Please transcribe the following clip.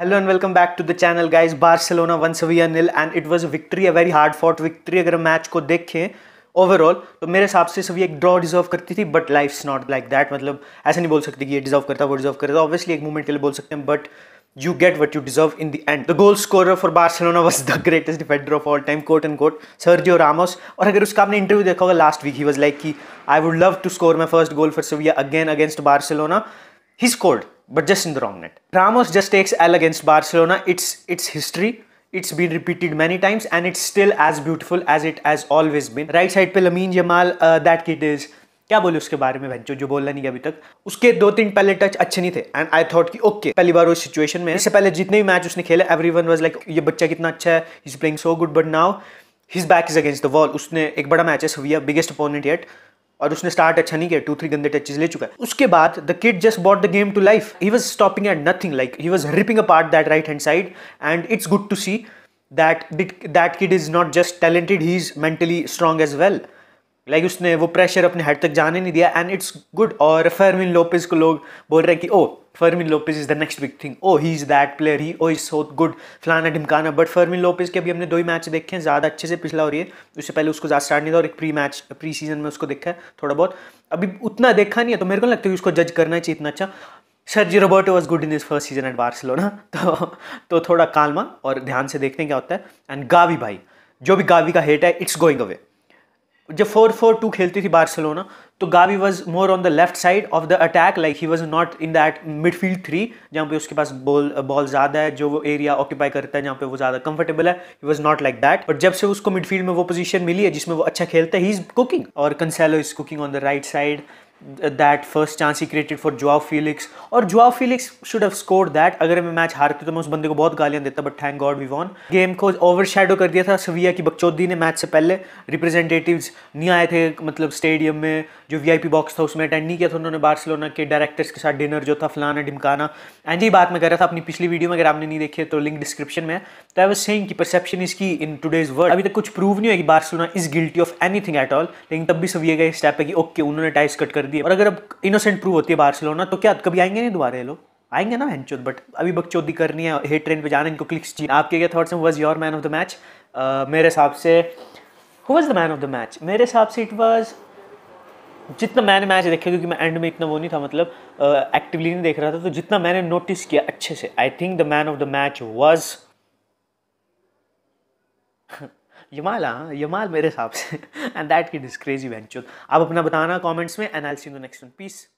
Hello and welcome back to the channel guys Barcelona won Sevilla nil and it was victory a very hard fought victory अगर match को देखें overall तो मेरे हिसाब से सभी एक ड्रॉ डिजर्व करती थी but life not like that मतलब ऐसा नहीं बोल सकती कि ये डिजर्व करता वो डिजर्व करता ऑब्वियसली एक मूवमेंट के लिए बोल सकते हैं but you get what you deserve in the end. Goal score for for was the greatest greatest of all time time, and quote Sergio Ramos और अगर उसका आपने इंटरव्यू देखा होगा last week he was like कि I would love to score my first goal for Sevilla again against Barcelona he scored but just in the wrong net. Ramos just takes L against Barcelona. It's its history. It's been repeated many times and it's still as beautiful as it has always been. Right side पे Lamine Yamal uh, that kid is क्या बोले उसके बारे में वेंचो जो बोलना नहीं गया अभी तक उसके दो तीन पहले टच अच्छे नहीं थे एंड आई थॉट कि ओके okay, पहली बार उस सिचुएशन में इससे पहले जितने भी मैच उसने खेले एवरीवन वाज लाइक ये बच्चा कितना अच्छा है he is playing so good but now his back is against the wall उसने एक बड़ा मैच है सविया बिगेस्ट अपोनेंट येट और उसने स्टार्ट अच्छा नहीं किया टू थ्री गंदे टचेज ले चुका है उसके बाद the kid just brought the game to life he was stopping at nothing like he was ripping apart that right hand side and it's good to see that that kid is not just talented he is mentally strong as well like उसने वो pressure अपने head तक जाने नहीं दिया and it's good और फेरविन Lopez को लोग बोल रहे हैं कि oh oh, Fermin Lopez is the next big thing oh he is that player he oh is so good फलाना ढिमकाना बट फर्मिन लोपेज के अभी हमने दो ही मैच देखे हैं ज़्यादा अच्छे से पिछला हो रही है उससे पहले उसको ज़्यादा स्टार्ट नहीं था और एक प्री मैच प्री सीजन में उसको देखा है थोड़ा बहुत अभी उतना देखा नहीं है तो मेरे को लगता है उसको जज करना चाहिए इतना अच्छा sir ji Roberto was good in this first season at Barcelona तो तो थोड़ा कालमा और ध्यान से देखते हैं क्या होता है एंड गावी भाई जो भी गावी का हेट है इट्स गोइंग अवे जब फोर फोर टू खेलती थी बार्सिलोना तो Gavi was more on the left side of the attack like he was not in that midfield three जहाँ पे उसके पास बॉल बॉल ज़्यादा है जो वो एरिया ऑक्यूपाई करता है जहाँ पे वो ज़्यादा कंफर्टेबल है he was not like that but जब से उसको मिडफील्ड में वो पोजिशन मिली है जिसमें वो अच्छा खेलता है ही इज कुकिंग और Cancelo is cooking on the right side that first chance he created for Joao Felix और Joao Felix should have score that अगर मैं मैच हारती तो मैं उस बंदे को बहुत गालियां देता but thank God we won game को ओवर शेडो कर दिया था सविया की बक्चौदी ने मैच से पहले रिप्रेजेंटेटिव नहीं आए थे मतलब स्टेडियम में जो वीआईपी बॉक्स था उसमें अटेंड नहीं किया था उन्होंने बार्सिलोना के डायरेक्टर्स के साथ डिनर जो था फलाना ढिमकाना एंड यही बात मैं कर रहा था अपनी पिछली वीडियो में अगर आपने नहीं देखी तो लिंक डिस्क्रिप्शन में तो आई वॉज सेइंग कि परसेप्शन इसकी इन टुडेज वर्ल्ड अभी तक कुछ प्रूव नहीं है कि Barcelona is guilty of anything at all लेकिन तब भी सब ये गए स्टेप है कि ओके उन्होंने टाइस कट कर दिए और अगर अब इनोसेंट प्रूव होती है बार्सिलोना तो क्या कभी आएंगे नहीं दोबारा लोग आएंगे ना हैंचोद बट अभी चौदी करनी है हे ट्रेन पे जाना इनको क्लिक्स चाहिए आपके क्या थॉट्स हैं was your man of the match मेरे हिसाब से who was the man of the match मेरे हिसाब से इट वॉज जितना मैंने मैच देखा क्योंकि मैं एंड में इतना वो नहीं था मतलब एक्टिवली नहीं देख रहा था तो जितना मैंने नोटिस किया अच्छे से I think the man of the match was Yamal हाँ यमाल मेरे हिसाब से एंड दैट की डिस्क्रेजी वेंचुअल आप अपना बताना कमेंट्स में and I see the next one piece